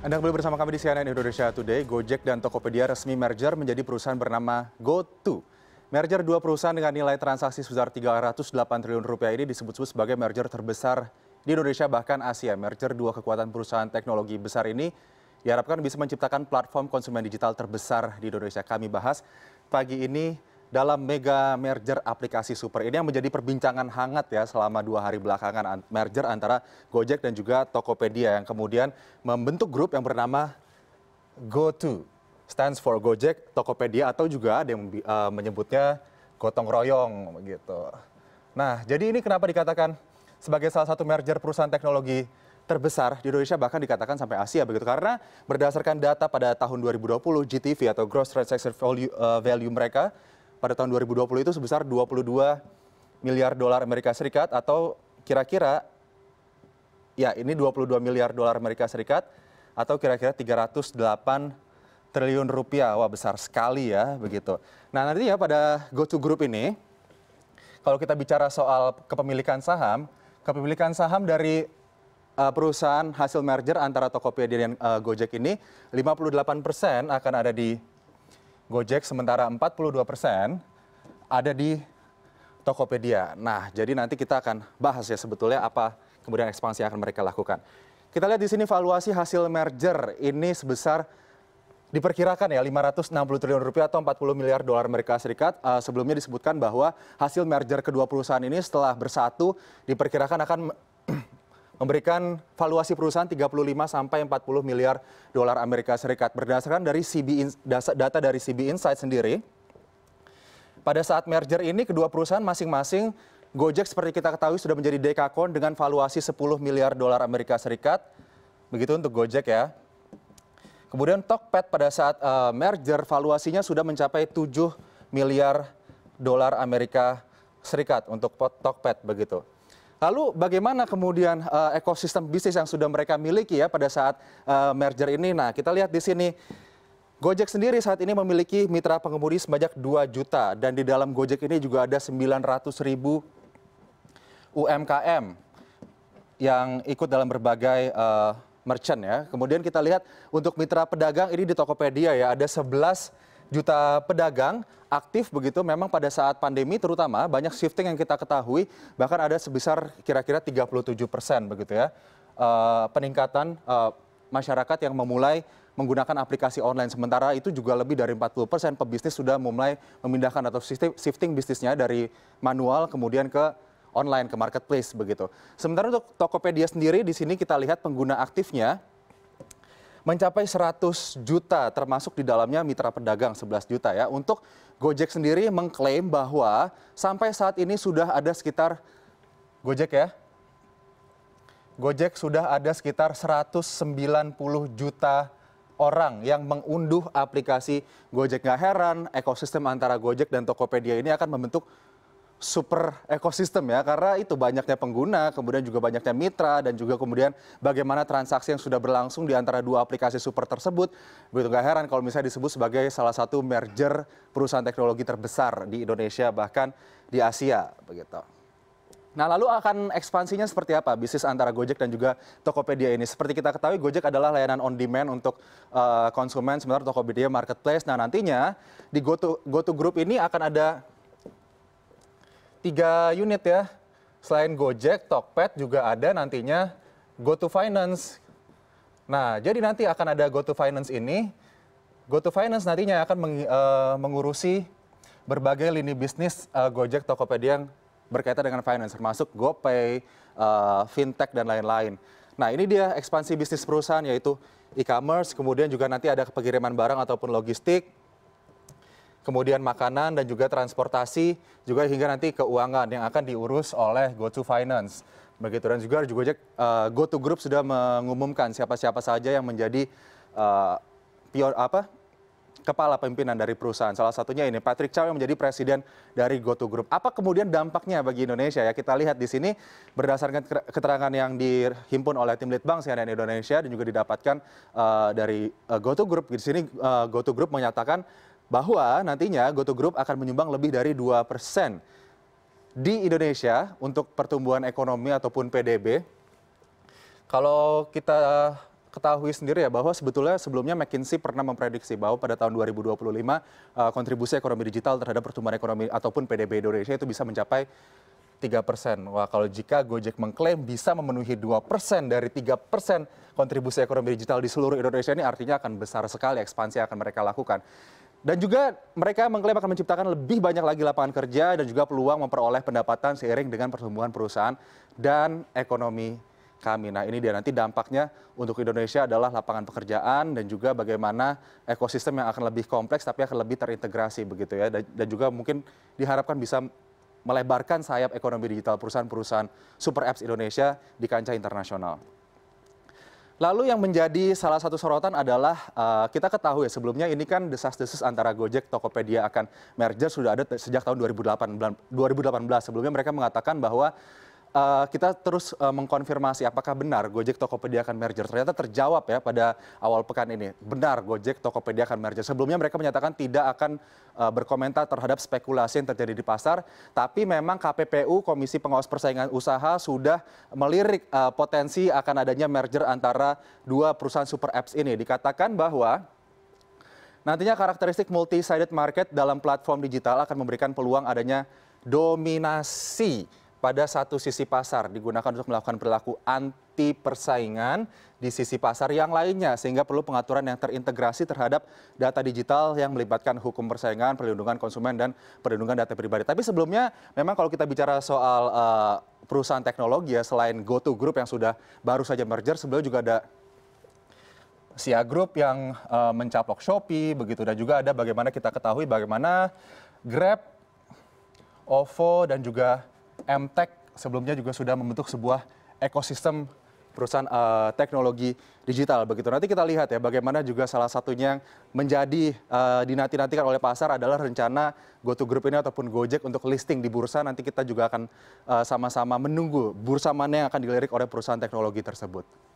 Anda kembali bersama kami di CNN Indonesia Today. Gojek dan Tokopedia resmi merger menjadi perusahaan bernama GoTo. Merger dua perusahaan dengan nilai transaksi sebesar 308 triliun rupiah ini disebut-sebut sebagai merger terbesar di Indonesia bahkan Asia. Merger dua kekuatan perusahaan teknologi besar ini diharapkan bisa menciptakan platform konsumen digital terbesar di Indonesia. Kami bahas pagi ini dalam mega merger aplikasi super ini yang menjadi perbincangan hangat ya selama dua hari belakangan merger antara Gojek dan juga Tokopedia yang kemudian membentuk grup yang bernama GoTo stands for Gojek, Tokopedia atau juga ada yang uh, menyebutnya gotong royong begitu. Nah, jadi ini kenapa dikatakan sebagai salah satu merger perusahaan teknologi terbesar di Indonesia bahkan dikatakan sampai Asia begitu karena berdasarkan data pada tahun 2020 GTV atau Gross Transaction Value, uh, value mereka pada tahun 2020 itu sebesar 22 miliar dolar Amerika Serikat atau kira-kira ya ini 22 miliar dolar Amerika Serikat atau kira-kira 308 triliun rupiah. Wah besar sekali ya begitu. Nah nanti ya pada GoTo Group ini kalau kita bicara soal kepemilikan saham, kepemilikan saham dari uh, perusahaan hasil merger antara Tokopedia dan uh, Gojek ini 58% akan ada di Gojek sementara 42 persen ada di Tokopedia. Nah, jadi nanti kita akan bahas ya sebetulnya apa kemudian ekspansi yang akan mereka lakukan. Kita lihat di sini valuasi hasil merger ini sebesar diperkirakan ya 560 triliun rupiah atau 40 miliar dolar Amerika Serikat. Uh, sebelumnya disebutkan bahwa hasil merger kedua perusahaan ini setelah bersatu diperkirakan akan memberikan valuasi perusahaan 35 sampai 40 miliar dolar Amerika Serikat. Berdasarkan dari CB data dari CB Insight sendiri, pada saat merger ini kedua perusahaan masing-masing Gojek seperti kita ketahui sudah menjadi dekakon dengan valuasi 10 miliar dolar Amerika Serikat. Begitu untuk Gojek ya. Kemudian Tokped pada saat uh, merger valuasinya sudah mencapai 7 miliar dolar Amerika Serikat untuk Tokped begitu. Lalu bagaimana kemudian uh, ekosistem bisnis yang sudah mereka miliki ya pada saat uh, merger ini? Nah, kita lihat di sini Gojek sendiri saat ini memiliki mitra pengemudi sebanyak 2 juta dan di dalam Gojek ini juga ada 900 ribu UMKM yang ikut dalam berbagai uh, merchant ya. Kemudian kita lihat untuk mitra pedagang ini di Tokopedia ya ada 11 juta pedagang aktif begitu memang pada saat pandemi terutama banyak shifting yang kita ketahui bahkan ada sebesar kira-kira 37 persen begitu ya uh, peningkatan uh, masyarakat yang memulai menggunakan aplikasi online. Sementara itu juga lebih dari 40 persen pebisnis sudah mulai memindahkan atau shifting bisnisnya dari manual kemudian ke online, ke marketplace begitu. Sementara untuk Tokopedia sendiri di sini kita lihat pengguna aktifnya mencapai 100 juta termasuk di dalamnya mitra pedagang 11 juta ya. Untuk Gojek sendiri mengklaim bahwa sampai saat ini sudah ada sekitar Gojek ya. Gojek sudah ada sekitar 190 juta orang yang mengunduh aplikasi Gojek. Nggak heran ekosistem antara Gojek dan Tokopedia ini akan membentuk super ekosistem ya karena itu banyaknya pengguna, kemudian juga banyaknya mitra dan juga kemudian bagaimana transaksi yang sudah berlangsung di antara dua aplikasi super tersebut. Begitu nggak heran kalau misalnya disebut sebagai salah satu merger perusahaan teknologi terbesar di Indonesia bahkan di Asia begitu. Nah, lalu akan ekspansinya seperti apa bisnis antara Gojek dan juga Tokopedia ini? Seperti kita ketahui, Gojek adalah layanan on demand untuk uh, konsumen, sementara Tokopedia marketplace. Nah, nantinya di GoTo, GoTo Group ini akan ada tiga unit ya. Selain Gojek, Tokped juga ada nantinya Finance. Nah, jadi nanti akan ada Finance ini. Finance nantinya akan meng, uh, mengurusi berbagai lini bisnis uh, Gojek, Tokopedia yang berkaitan dengan finance, termasuk GoPay, uh, fintech dan lain-lain. Nah, ini dia ekspansi bisnis perusahaan yaitu e-commerce, kemudian juga nanti ada pengiriman barang ataupun logistik, kemudian makanan dan juga transportasi, juga hingga nanti keuangan yang akan diurus oleh GoTo Finance. Begitu dan juga juga uh, eh, GoTo Group sudah mengumumkan siapa-siapa saja yang menjadi uh, pion apa kepala pimpinan dari perusahaan. Salah satunya ini Patrick Chow yang menjadi presiden dari GoTo Group. Apa kemudian dampaknya bagi Indonesia ya? Kita lihat di sini berdasarkan keterangan yang dihimpun oleh tim Litbang CNN Indonesia dan juga didapatkan uh, dari uh, GoTo Group. Di sini uh, GoTo Group menyatakan bahwa nantinya GoTo Group akan menyumbang lebih dari 2 persen di Indonesia untuk pertumbuhan ekonomi ataupun PDB. Kalau kita ketahui sendiri ya bahwa sebetulnya sebelumnya McKinsey pernah memprediksi bahwa pada tahun 2025 eh, kontribusi ekonomi digital terhadap pertumbuhan ekonomi ataupun PDB Indonesia itu bisa mencapai 3 persen. Wah kalau jika Gojek mengklaim bisa memenuhi 2 persen dari 3 persen kontribusi ekonomi digital di seluruh Indonesia ini artinya akan besar sekali ekspansi yang akan mereka lakukan. Dan juga mereka mengklaim akan menciptakan lebih banyak lagi lapangan kerja dan juga peluang memperoleh pendapatan seiring dengan pertumbuhan perusahaan dan ekonomi kami. Nah ini dia nanti dampaknya untuk Indonesia adalah lapangan pekerjaan dan juga bagaimana ekosistem yang akan lebih kompleks tapi akan lebih terintegrasi begitu ya. Dan, juga mungkin diharapkan bisa melebarkan sayap ekonomi digital perusahaan-perusahaan super apps Indonesia di kancah internasional. Lalu yang menjadi salah satu sorotan adalah uh, kita ketahui ya, sebelumnya ini kan desas-desus antara Gojek Tokopedia akan merger sudah ada sejak tahun 2018. 2018 sebelumnya mereka mengatakan bahwa uh, kita terus uh, mengkonfirmasi apakah benar Gojek Tokopedia akan merger. Ternyata terjawab ya pada awal pekan ini. Benar Gojek Tokopedia akan merger. Sebelumnya mereka menyatakan tidak akan uh, berkomentar terhadap spekulasi yang terjadi di pasar, tapi memang KPPU Komisi Pengawas Persaingan Usaha sudah melirik uh, potensi akan adanya merger antara dua perusahaan super apps ini. Dikatakan bahwa Nantinya karakteristik multi-sided market dalam platform digital akan memberikan peluang adanya dominasi pada satu sisi pasar digunakan untuk melakukan perilaku anti persaingan di sisi pasar yang lainnya sehingga perlu pengaturan yang terintegrasi terhadap data digital yang melibatkan hukum persaingan, perlindungan konsumen dan perlindungan data pribadi. Tapi sebelumnya memang kalau kita bicara soal uh, perusahaan teknologi ya selain GoTo Group yang sudah baru saja merger sebelumnya juga ada Sia Group yang uh, mencaplok Shopee begitu dan juga ada bagaimana kita ketahui bagaimana Grab, OVO dan juga MTech sebelumnya juga sudah membentuk sebuah ekosistem perusahaan uh, teknologi digital begitu. Nanti kita lihat ya bagaimana juga salah satunya yang menjadi uh, dinanti-nantikan oleh pasar adalah rencana GoTo Group ini ataupun Gojek untuk listing di bursa. Nanti kita juga akan eh, sama-sama uh, sama -sama menunggu bursa mana yang akan dilirik oleh perusahaan teknologi tersebut.